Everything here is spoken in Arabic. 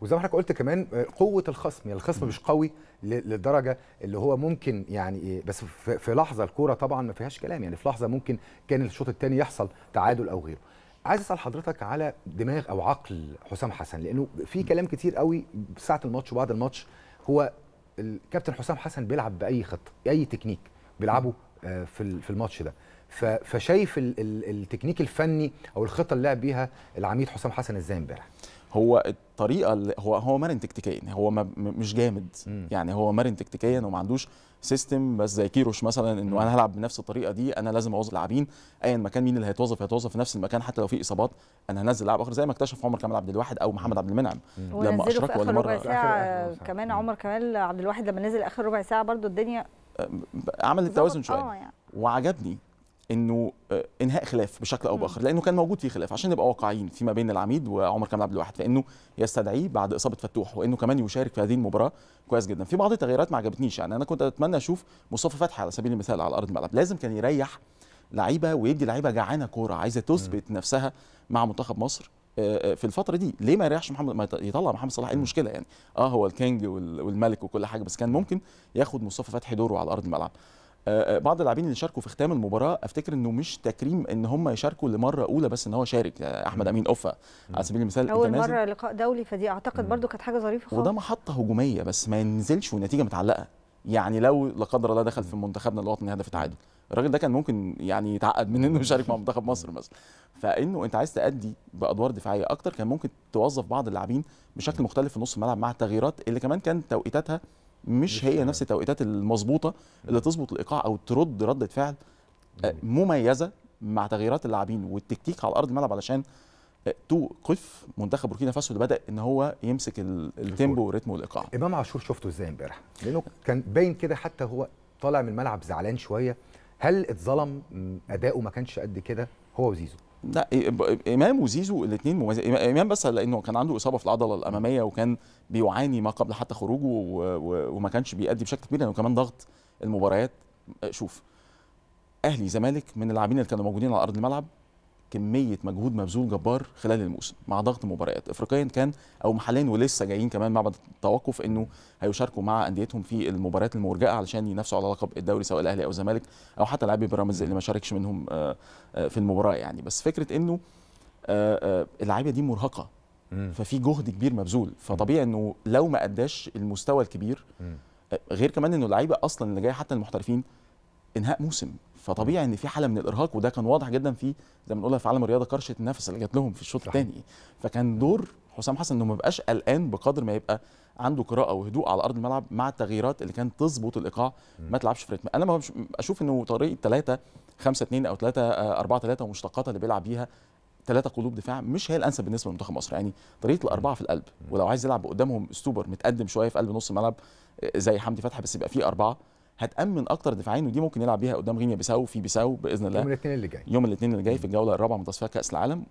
وزي ما حضرتك قلت كمان آه، قوه الخصم يعني الخصم مش قوي للدرجه اللي هو ممكن يعني إيه، بس في لحظه الكوره طبعا ما فيهاش كلام يعني في لحظه ممكن كان الشوط الثاني يحصل تعادل او غيره عايز اسال حضرتك على دماغ او عقل حسام حسن لانه في كلام كتير قوي ساعه الماتش وبعد الماتش هو الكابتن حسام حسن بيلعب باي خطه اي تكنيك بيلعبه آه، في في الماتش ده فشايف التكنيك الفني او الخطه اللي لعب بيها العميد حسام حسن ازاي امبارح هو الطريقه اللي هو هو مرن تكتيكيا يعني هو ما مش جامد م. يعني هو مرن تكتيكيا وما عندوش سيستم بس زي كيروش مثلا انه انا هلعب بنفس الطريقه دي انا لازم اوظف لاعبين ايا مكان مين اللي هيتوظف هيتوظف في نفس المكان حتى لو في اصابات انا هنزل لاعب اخر زي ما اكتشف عمر كمال عبد الواحد او محمد عبد المنعم لما اشركوا ولا مره ساعة كمان عمر كمال عبد الواحد لما نزل اخر ربع ساعه برده الدنيا عمل التوازن شويه اه يعني. وعجبني انه آه، انهاء خلاف بشكل او باخر لانه كان موجود في خلاف عشان نبقى واقعيين فيما بين العميد وعمر كامل عبد الواحد لانه يستدعيه بعد اصابه فتوح وانه كمان يشارك في هذه المباراه كويس جدا في بعض التغييرات ما عجبتنيش يعني انا كنت اتمنى اشوف مصطفى فتحي على سبيل المثال على ارض الملعب لازم كان يريح لعيبه ويدي لعيبه جعانه كوره عايزه تثبت نفسها مع منتخب مصر آه، آه، في الفتره دي ليه ما يريحش محمد ما يطلع محمد صلاح ايه المشكله يعني اه هو الكينج والملك وكل حاجه بس كان ممكن ياخد مصطفى فتحي دوره على ارض الملعب آه، بعض اللاعبين اللي شاركوا في ختام المباراه افتكر انه مش تكريم ان هم يشاركوا لمره اولى بس ان هو شارك احمد امين اوفا على سبيل المثال اول مره لقاء دولي فدي اعتقد برده كانت حاجه ظريفه خالص وده محطه هجوميه بس ما ينزلش والنتيجه متعلقه يعني لو لا قدر الله دخل في منتخبنا الوطني هدف تعادل الراجل ده كان ممكن يعني يتعقد من انه يشارك مع منتخب مصر مثلا فانه انت عايز تادي بادوار دفاعيه اكتر كان ممكن توظف بعض اللاعبين بشكل مختلف في نص الملعب مع التغييرات اللي كمان كان توقيتاتها مش هي نفس التوقيتات المظبوطه اللي تظبط الايقاع او ترد رده فعل آه، مميزه مع تغييرات اللاعبين والتكتيك على ارض الملعب علشان آه، توقف منتخب بوركينا فاسو اللي بدا ان هو يمسك التيمبو وريتمه والايقاع امام عاشور شفته ازاي امبارح لانه كان باين كده حتى هو طالع من الملعب زعلان شويه هل اتظلم اداؤه ما كانش قد كده هو وزيزو لا امام وزيزو الاثنين مميزين امام بس لانه كان عنده اصابه في العضله الاماميه وكان بيعاني ما قبل حتى خروجه وما كانش بيأدي بشكل كبير لانه كمان ضغط المباريات شوف اهلي زمالك من اللاعبين اللي كانوا موجودين على ارض الملعب كميه مجهود مبذول جبار خلال الموسم مع ضغط مباريات افريقيا كان او محليا ولسه جايين كمان مع بعد التوقف انه هيشاركوا مع انديتهم في المباريات المرجئه علشان ينافسوا على لقب الدوري سواء الاهلي او الزمالك او حتى لاعبي بيراميدز اللي ما شاركش منهم آه، آه، في المباراه يعني بس فكره انه آه، اللعيبه دي مرهقه ففي جهد كبير مبذول فطبيعي انه لو ما اداش المستوى الكبير غير كمان انه اللعيبه اصلا اللي جايه حتى المحترفين انهاء موسم فطبيعي ان في حاله من الارهاق وده كان واضح جدا في زي ما بنقولها في عالم الرياضه كرشه النفس اللي جات لهم في الشوط الثاني فكان دور حسام حسن انه ما يبقاش قلقان بقدر ما يبقى عنده قراءه وهدوء على ارض الملعب مع التغييرات اللي كانت تظبط الايقاع ما تلعبش في رتم انا ما اشوف انه طريقه 3 5 2 او 3 4 3 ومشتقاتها اللي بيلعب بيها ثلاثه قلوب دفاع مش هي الانسب بالنسبه لمنتخب مصر يعني طريقه الاربعه في القلب ولو عايز يلعب قدامهم ستوبر متقدم شويه في قلب نص الملعب آه، زي حمدي فتحي بس يبقى فيه اربعه هتامن اكتر دفاعين ودي ممكن يلعب بيها قدام غينيا بيساو في بيساو باذن الله يوم الاثنين اللي جاي يوم الاثنين اللي جاي في الجوله الرابعه من تصفيات كاس العالم